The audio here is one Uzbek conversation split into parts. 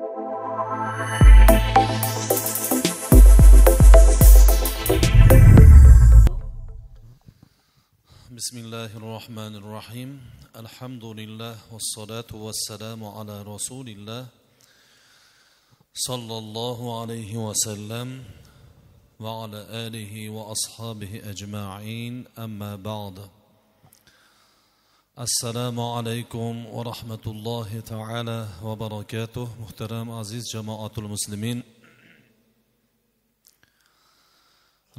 بسم الله الرحمن الرحيم الحمد لله والصلاة والسلام على رسول الله صلى الله عليه وسلم وعلى آله وأصحابه أجمعين أما بعد assalomu alaykum va rahmatullohi taala va barakatuh muhtaram aziz jamoatul muslimin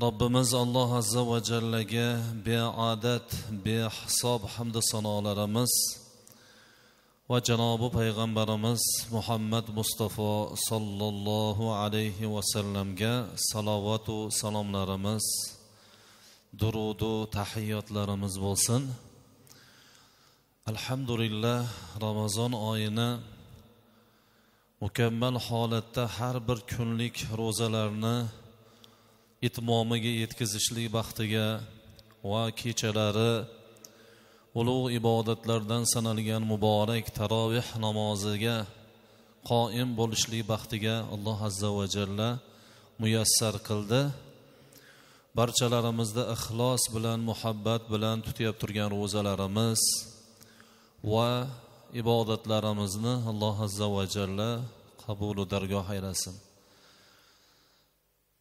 robbimiz alloh azza va jallaga beodat behisob hamda sanolarimiz va janobi payg'ambarimiz muhammad mustafa sollallohu alayhi vasallamga salovatu salomlarimiz durudu tahiyotlarimiz bo'lsin alhamdulillah ramazon oyini mukammal holatda har bir kunlik ro'zalarni itmomiga yetkazishlik baxtiga va kechalari ulug' ibodatlardan sanalgan muborak taroveh namoziga qoim bo'lishlik baxtiga alloh azza va jalla muyassar qildi barchalarimizni ixlos bilan muhabbat bilan tutyab turgan ro'zalarimiz va ibodatlarimizni alloh azza va jalla qabulu dargoh aylasin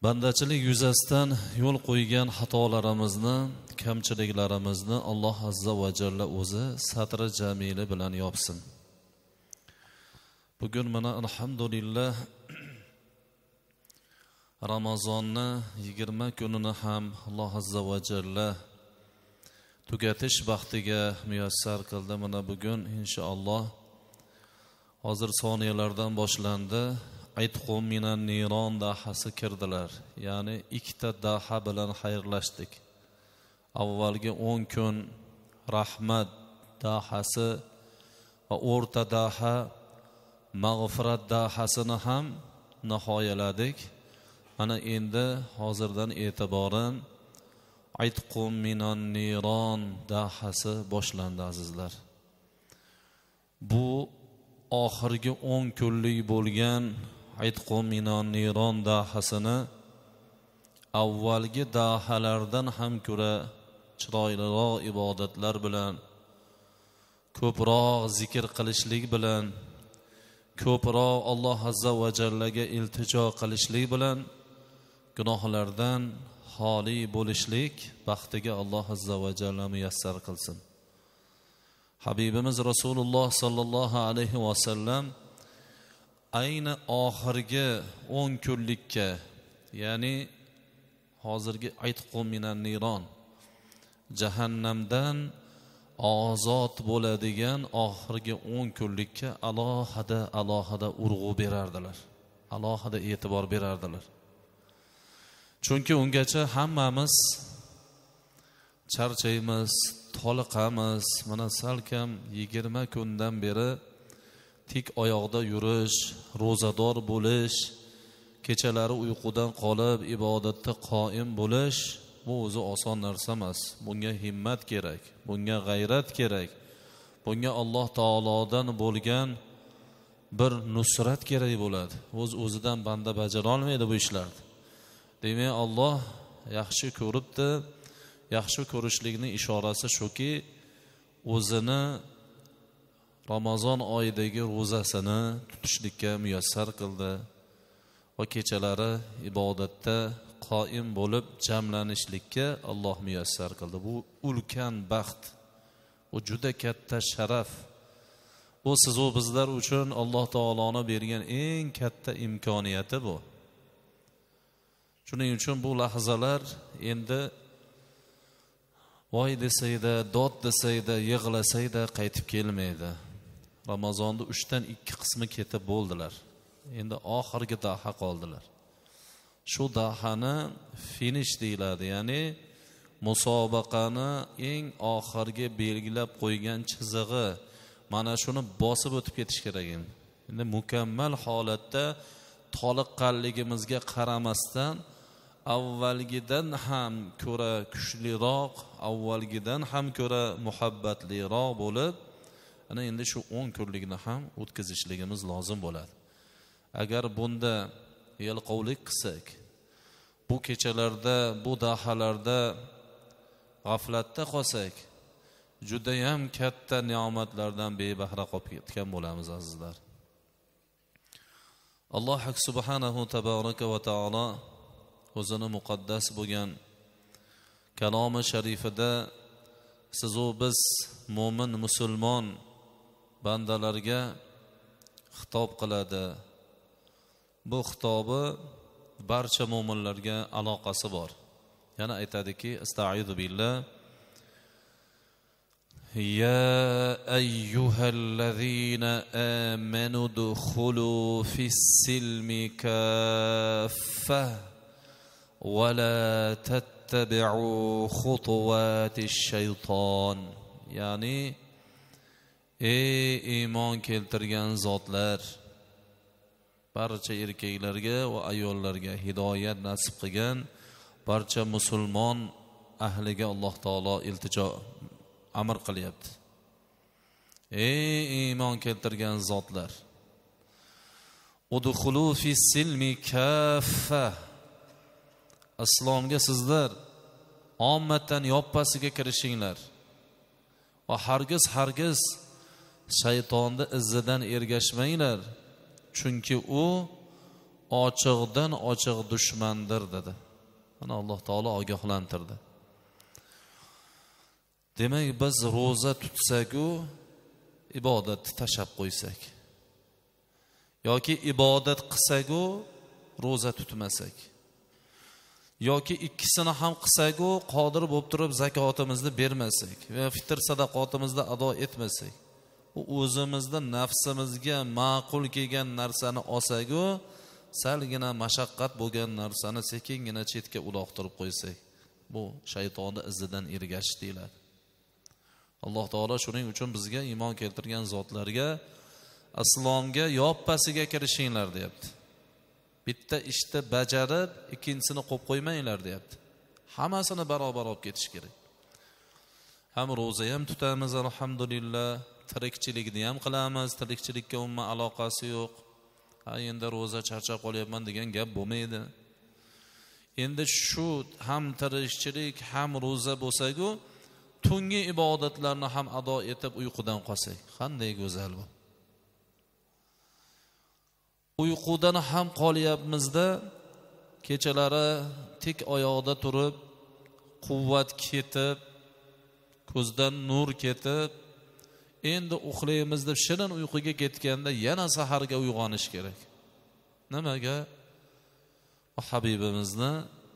bandachilik yuzasidan yo'l qo'ygan xatolarimizni kamchiliklarimizni alloh azza va jalla o'zi satri jamili bilan yopsin bugun mana alhamdulillah ramazonni yigirma kunini ham alloh azza va jalla tugatish baxtiga muyassar qildi mana bugun inshaalloh hozir soniyalardan boshlandi aytqum minan niron dahasi kirdilar ya'ni ikkita daha bilan xayrlashdik avvalgi o'n kun rahmat dahasi va o'rta daha mag'firat dahasini ham nihoyaladik mana endi hozirdan e'tiboran aytqu minan niron dahasi boshlandi azizlar bu oxirgi o'n kunlik bo'lgan aytqu minon niron dahasini avvalgi dahalardan ham ko'ra chiroyliroq ibodatlar bilan ko'proq zikr qilishlik bilan ko'proq alloh azza va jallaga iltijo qilishlik bilan gunohlardan xoli bo'lishlik baxtiga alloh azza va jalla muyassar qilsin habibimiz rasululloh sollallohu alayhi vasallam ayni oxirgi o'n kunlikka ya'ni hozirgi aytqu minan niron jahannamdan ozod bo'ladigan oxirgi o'n kunlikka alohida alohida urg'u berardilar alohida e'tibor berardilar chunki ungacha hammamiz charchaymiz toliqamiz mana salkam yigirma kundan beri tik oyoqda yurish ro'zador bo'lish kechalari uyqudan qolib ibodatda qoim bo'lish bu o'zi oson narsa emas bunga himmat kerak bunga g'ayrat kerak bunga alloh taolodan bo'lgan bir nusrat kerak bo'ladi o'z o'zidan banda bajara olmaydi bu ishlarni demak olloh yaxshi ko'ribdi yaxshi ko'rishlikni ishorasi shuki o'zini ramazon oyidagi ro'zasini tutishlikka muyassar qildi va kechalari ibodatda qoim bo'lib jamlanishlikka alloh muyassar qildi bu ulkan baxt bu juda katta sharaf bu sizu bizlar uchun alloh taoloni bergan eng katta imkoniyati bu shuning uchun bu lahzalar endi voy desangda dod desangda yig'lasangda qaytib kelmaydi ramazonni uchdan ikki qismi ketib bo'ldilar endi oxirgi daha qoldilar shu dahani finish deyiladi ya'ni musobaqani eng oxirgi belgilab qo'ygan chizig'i mana shuni bosib o'tib ketish kerak endi endi mukammal holatda toliqqanligimizga qaramasdan avvalgidan ham ko'ra kuchliroq avvalgidan ham ko'ra muhabbatliroq bo'lib ana endi shu o'n kunlikni ham o'tkazishligimiz lozim bo'ladi agar bunda yalqovlik qilsak bu kechalarda bu dahalarda g'aflatda qolsak judayam katta ne'matlardan bebahra qolib ketgan bo'lamiz azizlar alloh subhanahu tabaraka va taolo o'zini muqaddas bo'lgan kalomi sharifida sizu biz mo'min musulmon bandalarga xitob qiladi bu xitobi barcha mo'minlarga aloqasi bor yana aytadiki astaidu billah يا ايها الذين امنوا ادخلوا في السلم كافه ولا تتبعوا خطوات الشيطان يعني ey iymon keltirgan zotlar barcha erkaklarga va ayollarga hidoyat nasib qilgan barcha musulmon ahliga alloh taolo iltijo amr qilyapti ey iymon keltirgan zotlar udxulu fi silmi kaffa islomga sizlar ommatdan yoppasiga kirishinglar va hargiz hargiz shaytonni izidan ergashmanglar chunki u ochiqdan ochiq dushmandir dedi mana alloh taolo ogohlantirdi demak biz ro'za tutsaku ibodatni tashlab qo'ysak yoki ibodat qilsaku ro'za tutmasak yoki ikkisini ham qilsaku qodir bo'lib turib zakotimizni bermasak va fitr sadaqotimizni ado etmasak u o'zimizni nafsimizga ma'qul kelgan narsani olsaku salgina mashaqqat bo'lgan narsani sekingina chetga uloqtirib qo'ysak bu shaytonni izidan ergashish deyiladi alloh taolo shuning uchun bizga iymon keltirgan zotlarga islomga yoppasiga kirishinglar deyapti bitta ishni işte bajarib ikkinchisini qo'yib qo'ymanglar deyapti hammasini barobar olib ketish kerak ham ro'za ham tutamiz alhamdulillah tirikchilikni ham qilamiz tirikchilikka umuman aloqasi yo'q ha endi ro'za charchab qolyapman degan gap bo'lmaydi endi shu ham tirikchilik ham ro'za bo'lsaku tungi ibodatlarni ham ado etib uyqudan qolsak qanday go'zal bo'ldi uyqudan ham qolyapmizda kechalari tik oyoqda turib quvvat ketib ko'zdan nur ketib endi uxlaymiz deb shirin uyquga ketganda yana saharga uyg'onish kerak nimaga habibimizni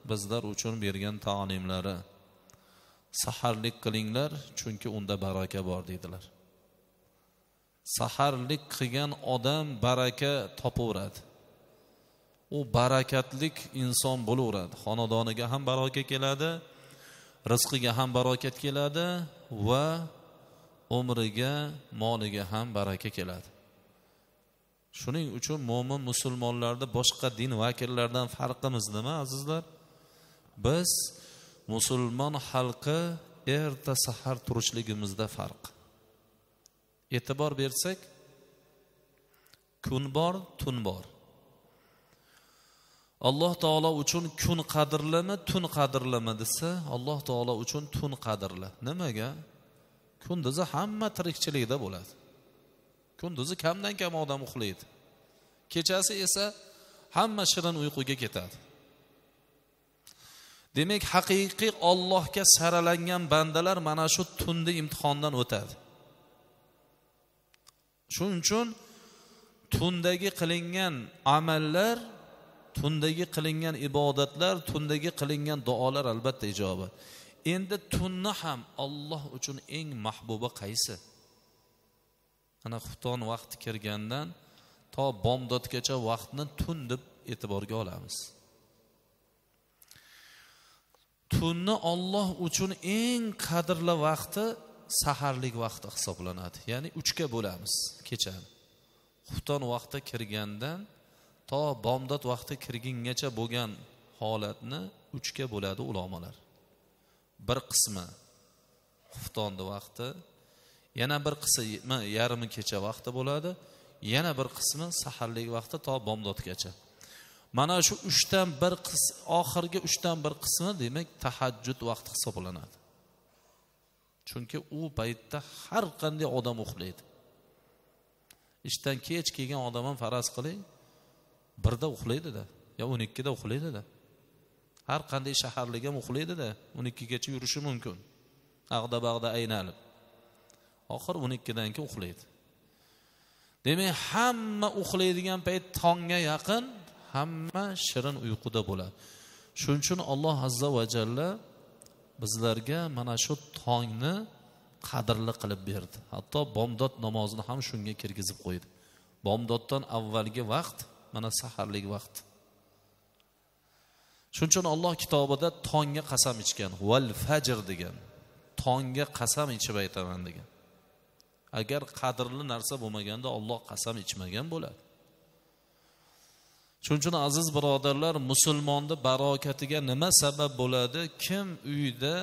bizlar uchun bergan talimlari saharlik qilinglar chunki unda baraka bor deydilar saharlik qilgan odam baraka topaveradi u barakatlik inson bo'laveradi xonadoniga ham baraka keladi rizqiga ham barokat keladi va umriga moliga ham baraka keladi shuning uchun mo'min musulmonlarni boshqa din vakillaridan farqimiz nima azizlar biz musulmon xalqi erta sahar turishligimizda farq e'tibor bersak kun bor tun bor alloh taolo uchun kun qadrlimi tun qadrlimi desa alloh taolo uchun tun qadrli nimaga kunduzi hamma tirikchilikda bo'ladi kunduzi kamdan kam odam uxlaydi kechasi esa hamma shirin uyquga ketadi demak haqiqiy ollohga saralangan bandalar mana shu tunni imtihondan o'tadi shuning uchun tundagi qilingan amallar tundagi qilingan ibodatlar tundagi qilingan duolar albatta ijobat endi tunni ham olloh uchun eng mahbuba qaysi ana xufton vaqti kirgandan to bomdodgacha vaqtni tun deb e'tiborga olamiz tunni olloh uchun eng qadrli vaqti saharlik vaqti hisoblanadi ya'ni uchga bo'lamiz kechani xufton vaqti kirgandan to bomdod vaqti kirgungacha bo'lgan holatni uchga bo'ladi ulamolar bir qismi xuftonni vaqti yana bir qismi yarmi kecha vaqti bo'ladi yana bir qismi saharlik vaqti to bomdodgacha mana shu uchdan bir qism oxirgi uchdan bir qismi demak tahajjud vaqti hisoblanadi chunki u paytda har qanday odam uxlaydi ishdan kech kelgan odam ham faraz qiling birda uxlaydida yo o'n ikkida uxlaydida har qanday shaharlik ham uxlaydida o'n ikkigacha yurishi mumkin ag'da bag'da aynalib oxiri o'n ikkidan keyin uxlaydi demak hamma uxlaydigan payt tongga yaqin hamma shirin uyquda bo'ladi shuning uchun alloh azza va jalla bizlarga mana shu tongni qadrli qilib berdi hatto bomdod namozini ham shunga kirgizib qo'ydi bomdoddan avvalgi vaqt mana saharlik vaqt shuning uchun olloh kitobida tongga qasam ichgan val fajr degan tongga qasam ichib aytaman degan agar qadrli narsa bo'lmaganda olloh qasam ichmagan bo'ladi shuning uchun aziz birodarlar musulmonni barokatiga nima sabab bo'ladi kim uyda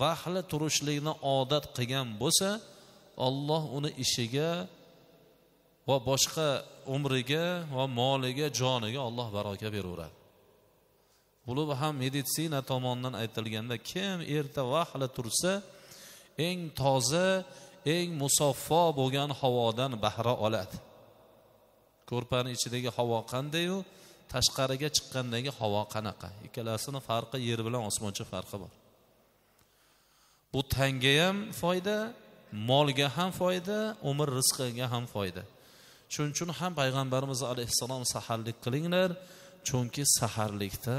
vahla turishlikni odat qilgan bo'lsa olloh uni ishiga va boshqa umriga va moliga joniga olloh baraka beraveradi buni ham meditsina tomonidan aytilganda kim erta vahla tursa eng toza eng musaffo bo'lgan havodan bahra oladi ko'rpani ichidagi havo qandayu tashqariga chiqqandagi havo qanaqa ikkalasini farqi yer bilan osmoncha farqi bor bu tanga ham foyda molga ham foyda umr rizqiga ham foyda shuning uchun ham payg'ambarimiz alayhissalom saharlik qilinglar chunki saharlikda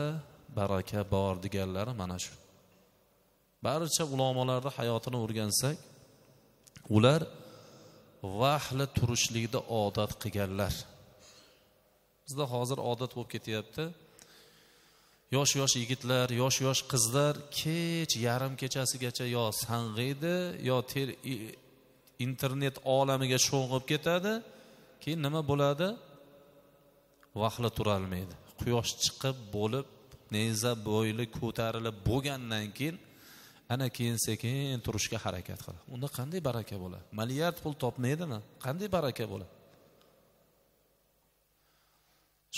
baraka bor deganlari mana shu barcha ulamolarni hayotini o'rgansak ular vahli turishlikni odat qilganlar bizda hozir odat bo'lib ketyapti yosh yosh yigitlar yosh yosh qizlar kech yarim kechasigacha yo sang'iydi yo ter internet olamiga sho'ng'ib ketadi keyin nima bo'ladi vahli turolmaydi quyosh chiqib bo'lib neza bo'yli ko'tarilib bo'lgandan keyin ana keyin sekin turishga harakat qiladi unda qanday baraka bo'ladi milliard pul topmaydimi qanday baraka bo'ladi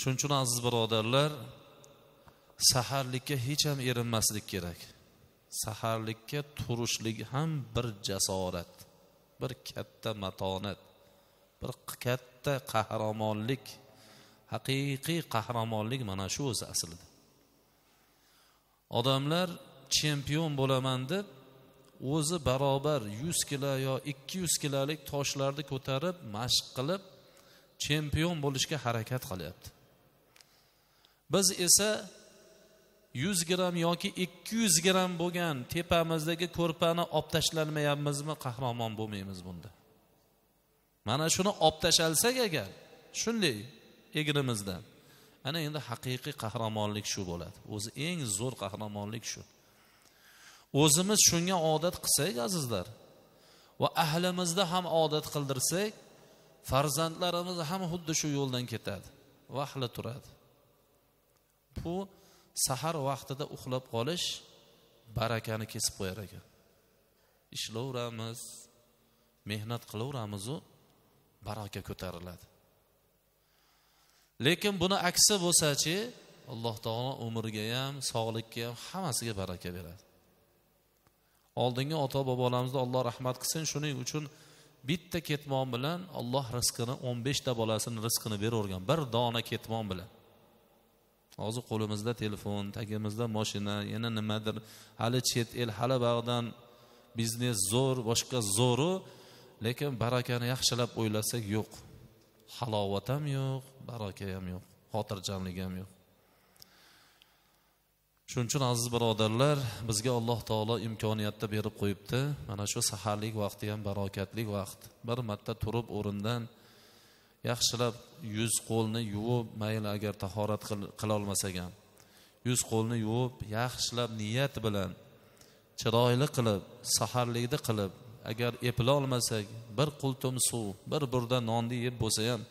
shuning uchun aziz birodarlar saharlikka hech ham erinmaslik kerak saharlikka turishlik ham bir jasorat bir katta matonat bir katta qahramonlik haqiqiy qahramonlik mana shu o'zi aslida odamlar chempion bo'laman deb o'zi barobar yuz kilo yo ikki yuz kilolik toshlarni ko'tarib mashq qilib chempion bo'lishga harakat qilyapti biz esa yuz gram yoki ikki yuz gram bo'lgan tepamizdagi ko'rpani olib tashlanmayapmizmi qahramon bo'lmaymiz bunda mana shuni olib tashlasak agar shunday egnimizdan ana endi haqiqiy qahramonlik shu bo'ladi o'zi eng zo'r qahramonlik shu o'zimiz shunga odat qilsak azizlar va ahlimizda ham odat qildirsak farzandlarimiz ham xuddi shu yo'ldan ketadi vahla turadi bu sahar vaqtida uxlab qolish barakani kesib qo'yar ekan ishlayveramiz mehnat qilaveramizu baraka ko'tariladi lekin buni aksi bo'lsachi alloh taolo umrga ham sog'likka ham hammasiga baraka beradi oldingi ota bobolarimizni alloh rahmat qilsin shuning uchun bitta ketmon bilan alloh rizqini o'n beshta bolasini rizqini beravergan bir dona ketmon bilan hozir qo'limizda telefon tagimizda moshina yana nimadir hali chet el hali bag'dan biznes zo'r boshqa zo'ru lekin barakani yaxshilab o'ylasak yo'q halovat ham yo'q baraka ham yo'q xotirjamlik ham yo'q shuning uchun aziz birodarlar bizga alloh taolo imkoniyatni berib qo'yibdi mana shu saharlik vaqti ham barokatli vaqt bir marta turib o'rindan yaxshilab yuz qo'lni yuvib mayli agar tahorat qilolmasak ham yuz qo'lni yuvib yaxshilab niyat bilan chiroyli qilib saharlikni qilib agar olmasak bir qultum suv bir burda nonni yeb bo'lsa ham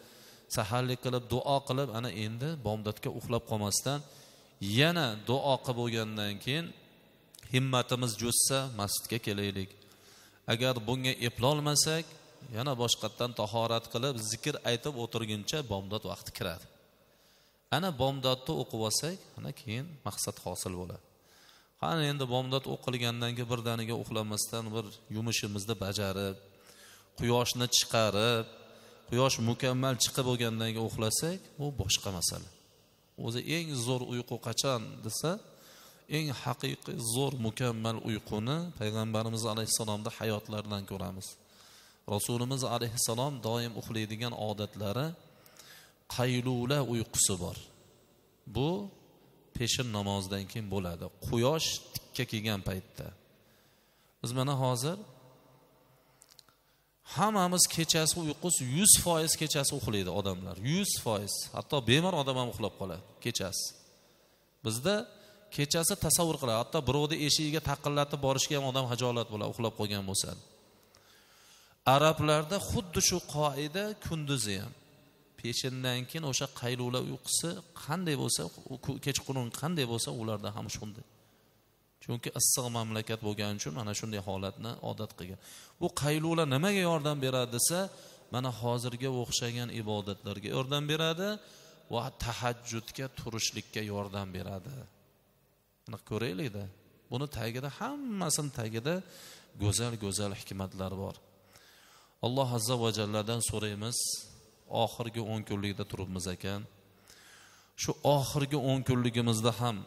saharlik qilib duo qilib ana endi bomdodga uxlab qolmasdan yana duo qilib bo'lgandan keyin himmatimiz jo'shsa masjidga kelaylik agar bunga eplolmasak yana boshqatdan tahorat qilib zikr aytib o'tirguncha bomdod vaqti kiradi ana bomdodni o'qib olsak ana keyin maqsad hosil bo'ladi qani endi bomdod o'qilgandan keyin birdaniga uxlamasdan bir yumushimizni bajarib quyoshni chiqarib quyosh mukammal chiqib bo'lgandan keyin uxlasak u boshqa masala o'zi eng zo'r uyqu qachon desa eng haqiqiy zo'r mukammal uyquni payg'ambarimiz alayhissalomni hayotlaridan ko'ramiz rasulimiz alayhissalom doim uxlaydigan odatlari qaylula uyqusi bor bu peshin namozidan keyin bo'ladi quyosh tikka kelgan paytda biz mana hozir hammamiz kechasi uyqusi yuz foiz kechasi uxlaydi odamlar yuz foiz hatto bemor odam ham uxlab qoladi kechasi bizda kechasi tasavvur qiladi hatto birovni eshigiga taqillatib borishga ham odam hajolat bo'ladi uxlab qolgan bo'lsa arablarda xuddi shu qoida kunduzi ham peshindan keyin o'sha qaylula uyqusi qanday bo'lsa kechqurun qanday bo'lsa ularda ham shunday chunki issiq mamlakat bo'lgani uchun mana shunday holatni odat qilgan bu qaylula nimaga yordam beradi desa mana hozirga o'xshagan ibodatlarga yordam beradi va tahajjudga turishlikka yordam beradi aniq ko'raylikda buni tagida hammasini tagida go'zal go'zal hikmatlar bor alloh azza va jalladan so'raymiz oxirgi o'n kunlikda turibmiz ekan shu oxirgi o'n kunligimizda ham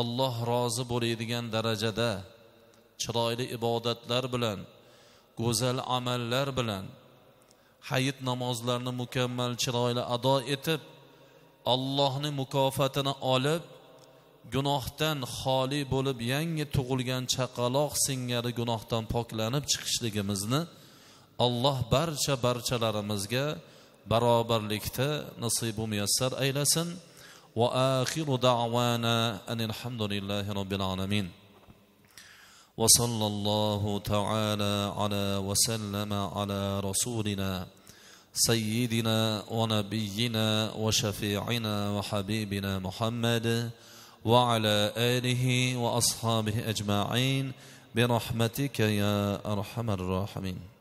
alloh rozi bo'ladigan darajada chiroyli ibodatlar bilan go'zal amallar bilan hayit namozlarini mukammal chiroyli ado etib allohni mukofatini olib gunohdan xoli bo'lib yangi tug'ilgan chaqaloq singari gunohdan poklanib chiqishligimizni الله alloh barcha barchalarimizga barobarlikda nasibu muyassar وآخر دعوانا أن الحمد لله رب العالمين وصلى الله تعالى على وسلم على رسولنا سيدنا ونبينا وشفيعنا وحبيبنا محمد وعلى اله واصحابه اجمعين برحمتك يا ارحم الراحمين